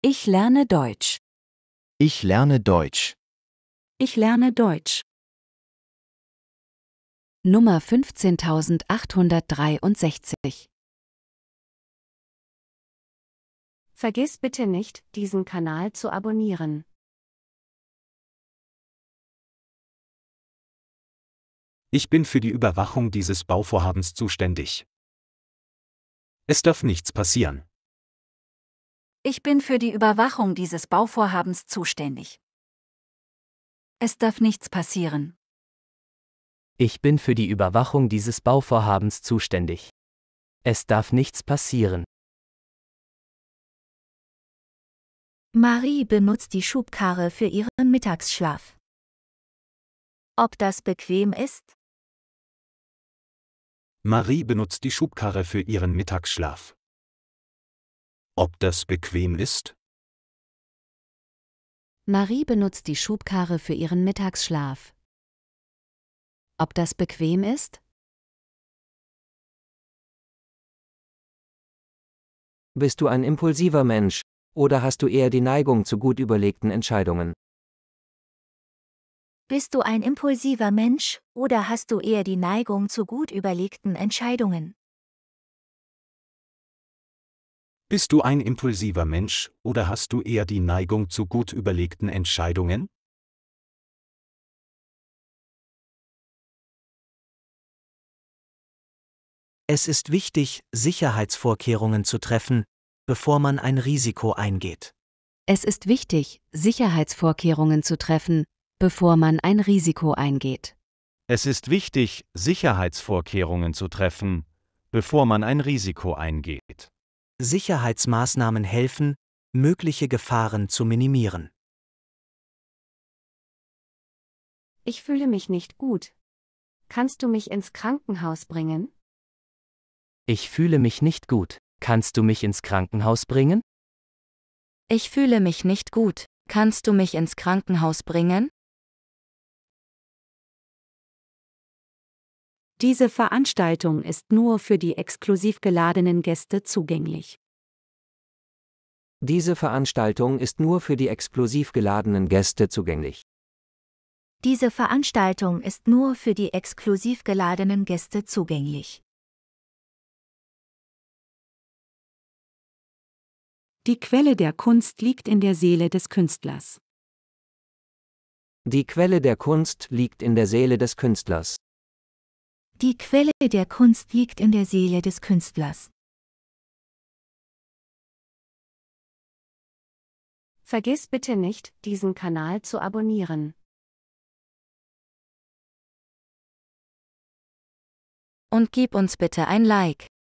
Ich lerne Deutsch. Ich lerne Deutsch. Ich lerne Deutsch. Nummer 15863. Vergiss bitte nicht, diesen Kanal zu abonnieren. Ich bin für die Überwachung dieses Bauvorhabens zuständig. Es darf nichts passieren. Ich bin für die Überwachung dieses Bauvorhabens zuständig. Es darf nichts passieren. Ich bin für die Überwachung dieses Bauvorhabens zuständig. Es darf nichts passieren. Marie benutzt die Schubkarre für ihren Mittagsschlaf. Ob das bequem ist? Marie benutzt die Schubkarre für ihren Mittagsschlaf ob das bequem ist? Marie benutzt die Schubkarre für ihren Mittagsschlaf. Ob das bequem ist? Bist du ein impulsiver Mensch, oder hast du eher die Neigung zu gut überlegten Entscheidungen? Bist du ein impulsiver Mensch, oder hast du eher die Neigung zu gut überlegten Entscheidungen? Bist du ein impulsiver Mensch oder hast du eher die Neigung zu gut überlegten Entscheidungen? Es ist wichtig, Sicherheitsvorkehrungen zu treffen, bevor man ein Risiko eingeht. Es ist wichtig, Sicherheitsvorkehrungen zu treffen, bevor man ein Risiko eingeht. Es ist wichtig, Sicherheitsvorkehrungen zu treffen, bevor man ein Risiko eingeht. Sicherheitsmaßnahmen helfen, mögliche Gefahren zu minimieren. Ich fühle mich nicht gut. Kannst du mich ins Krankenhaus bringen? Ich fühle mich nicht gut. Kannst du mich ins Krankenhaus bringen? Ich fühle mich nicht gut. Kannst du mich ins Krankenhaus bringen? Diese Veranstaltung ist nur für die exklusiv geladenen Gäste zugänglich. Diese Veranstaltung ist nur für die exklusiv geladenen Gäste zugänglich. Diese Veranstaltung ist nur für die exklusiv geladenen Gäste zugänglich. Die Quelle der Kunst liegt in der Seele des Künstlers. Die Quelle der Kunst liegt in der Seele des Künstlers. Die Quelle der Kunst liegt in der Seele des Künstlers. Vergiss bitte nicht, diesen Kanal zu abonnieren. Und gib uns bitte ein Like.